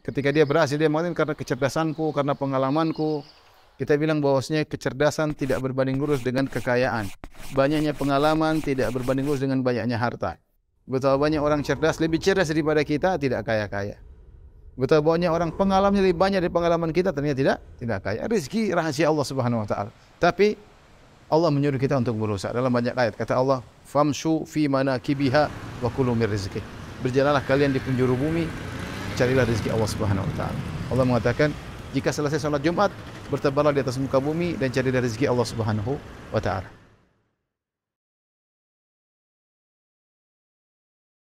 Ketika dia berhasil dia mengatakan karena kecerdasanku, karena pengalamanku. Kita bilang bahwasanya kecerdasan tidak berbanding lurus dengan kekayaan. Banyaknya pengalaman tidak berbanding lurus dengan banyaknya harta. Betapa banyak orang cerdas lebih cerdas daripada kita tidak kaya-kaya. Betapa banyak orang pengalaman lebih banyak dari pengalaman kita ternyata tidak tidak kaya. Rizki rahasia Allah Subhanahu wa taala. Tapi Allah menyuruh kita untuk berusaha dalam banyak ayat kata Allah famshu fi manakibiha wa kulumir rezeki berjalanlah kalian di penjuru bumi carilah rezeki Allah Subhanahu wa taala. Allah mengatakan, jika selesai salat Jumat, bertebarlah di atas muka bumi dan carilah rezeki Allah Subhanahu wa taala.